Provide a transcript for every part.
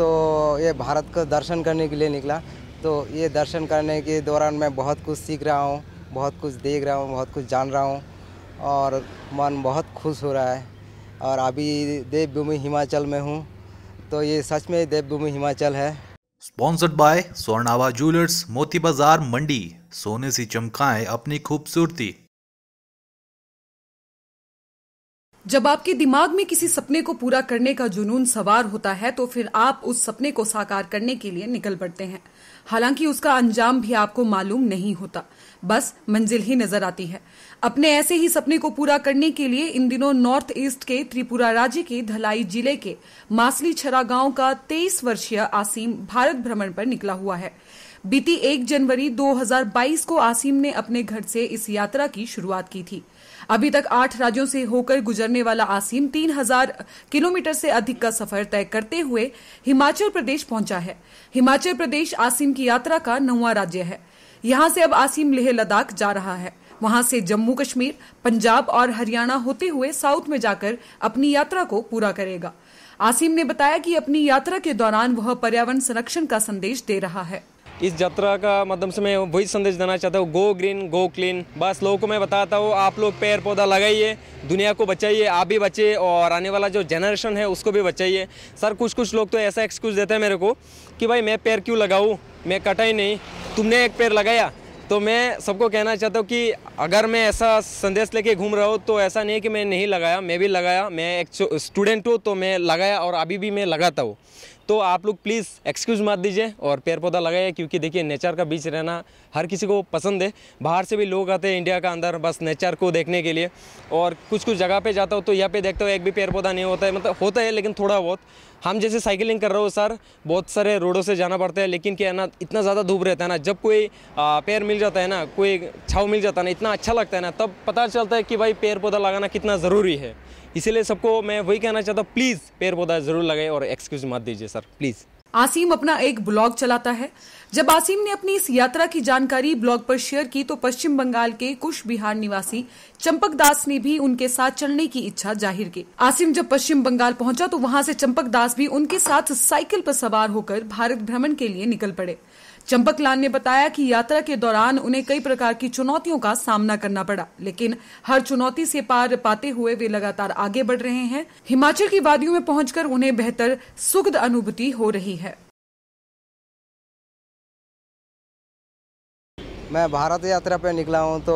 तो ये भारत को दर्शन करने के लिए निकला तो ये दर्शन करने के दौरान मैं बहुत कुछ सीख रहा हूँ बहुत कुछ देख रहा हूँ बहुत कुछ जान रहा हूँ और मन बहुत खुश हो रहा है और अभी देवभूमि हिमाचल में हूँ तो ये सच में देवभूमि हिमाचल है स्पॉन्सर्ड बाय स्वर्णावा ज्वेलर्स मोती बाजार मंडी सोने से चमकाएं अपनी खूबसूरती जब आपके दिमाग में किसी सपने को पूरा करने का जुनून सवार होता है तो फिर आप उस सपने को साकार करने के लिए निकल पड़ते हैं हालांकि उसका अंजाम भी आपको मालूम नहीं होता बस मंजिल ही नजर आती है अपने ऐसे ही सपने को पूरा करने के लिए इन दिनों नॉर्थ ईस्ट के त्रिपुरा राज्य के धलाई जिले के मासली छरा गांव का तेईस वर्षीय आसिम भारत भ्रमण पर निकला हुआ है बीती एक जनवरी 2022 को आसिम ने अपने घर से इस यात्रा की शुरुआत की थी अभी तक आठ राज्यों से होकर गुजरने वाला आसिम तीन हजार किलोमीटर से अधिक का सफर तय करते हुए हिमाचल प्रदेश पहुंचा है हिमाचल प्रदेश आसिम की यात्रा का नौवा राज्य है यहाँ से अब आसिम लेह लद्दाख जा रहा है वहां से जम्मू कश्मीर पंजाब और हरियाणा होते हुए साउथ में जाकर अपनी यात्रा को पूरा करेगा आसिम ने बताया कि अपनी यात्रा के दौरान वह पर्यावरण संरक्षण का संदेश दे रहा है इस यात्रा का माध्यम से मैं वही संदेश देना चाहता हूँ गो ग्रीन गो क्लीन बस लोगों को मैं बताता हूँ आप लोग पेड़ पौधा लगाइए दुनिया को बचाइए आप भी बचे और आने वाला जो जनरेशन है उसको भी बचाइए सर कुछ कुछ लोग तो ऐसा एक्सक्यूज़ देते हैं मेरे को कि भाई मैं पेड़ क्यों लगाऊँ मैं कटा ही नहीं तुमने एक पेड़ लगाया तो मैं सबको कहना चाहता हूँ कि अगर मैं ऐसा संदेश लेके घूम रहा हूँ तो ऐसा नहीं कि मैं नहीं लगाया मैं भी लगाया मैं एक स्टूडेंट हूँ तो मैं लगाया और अभी भी मैं लगाता हूँ तो आप लोग प्लीज़ एक्सक्यूज़ मत दीजिए और पेड़ पौधा लगाइए क्योंकि देखिए नेचर का बीच रहना हर किसी को पसंद है बाहर से भी लोग आते हैं इंडिया का अंदर बस नेचर को देखने के लिए और कुछ कुछ जगह पे जाता हो तो यहाँ पे देखता हूँ एक भी पेड़ पौधा नहीं होता है मतलब होता है लेकिन थोड़ा बहुत हम जैसे साइकिलिंग कर रहे हो सर बहुत सारे रोडों से जाना पड़ता है लेकिन क्या है ना इतना ज़्यादा धूप रहता है ना जब कोई पेड़ मिल जाता है ना कोई छाव मिल जाता है ना इतना अच्छा लगता है ना तब पता चलता है कि भाई पेड़ पौधा लगाना कितना ज़रूरी है इसीलिए सबको मैं वही कहना चाहता हूँ प्लीज़ पेड़ पौधा ज़रूर लगाए और एक्सक्यूज मत दीजिए सर प्लीज़ आसिम अपना एक ब्लॉग चलाता है जब आसिम ने अपनी इस यात्रा की जानकारी ब्लॉग पर शेयर की तो पश्चिम बंगाल के कुश बिहार निवासी चंपक दास ने भी उनके साथ चलने की इच्छा जाहिर की आसिम जब पश्चिम बंगाल पहुंचा तो वहां से चंपक दास भी उनके साथ साइकिल पर सवार होकर भारत भ्रमण के लिए निकल पड़े चंपक लाल ने बताया कि यात्रा के दौरान उन्हें कई प्रकार की चुनौतियों का सामना करना पड़ा लेकिन हर चुनौती से पार पाते हुए वे लगातार आगे बढ़ रहे हैं हिमाचल की वादियों में पहुंचकर उन्हें बेहतर सुखद अनुभूति हो रही है मैं भारत यात्रा पर निकला हूँ तो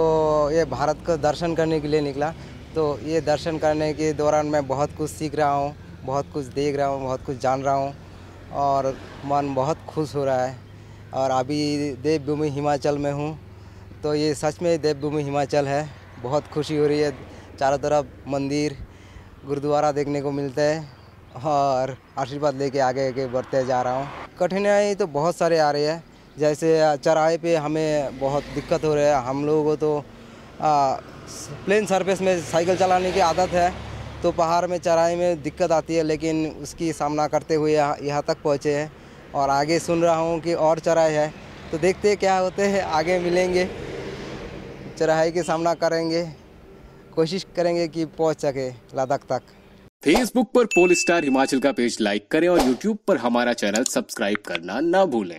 ये भारत का दर्शन करने के लिए निकला तो ये दर्शन करने के दौरान मैं बहुत कुछ सीख रहा हूँ बहुत कुछ देख रहा हूँ बहुत कुछ जान रहा हूँ और मन बहुत खुश हो रहा है और अभी देवभूमि हिमाचल में हूँ तो ये सच में देवभूमि हिमाचल है बहुत खुशी हो रही है चारों तरफ मंदिर गुरुद्वारा देखने को मिलता है और आशीर्वाद लेके आगे आगे बढ़ते जा रहा हूँ कठिनाई तो बहुत सारे आ रही है जैसे चराहे पे हमें बहुत दिक्कत हो रही है हम लोगों को तो आ, प्लेन सरफेस में साइकिल चलाने की आदत है तो पहाड़ में चराहे में दिक्कत आती है लेकिन उसकी सामना करते हुए यहाँ तक पहुँचे हैं और आगे सुन रहा हूँ कि और चराए है तो देखते क्या होते हैं आगे मिलेंगे चराई के सामना करेंगे कोशिश करेंगे कि पहुँच सके लद्दाख तक फेसबुक पर पोल स्टार हिमाचल का पेज लाइक करें और यूट्यूब पर हमारा चैनल सब्सक्राइब करना ना भूलें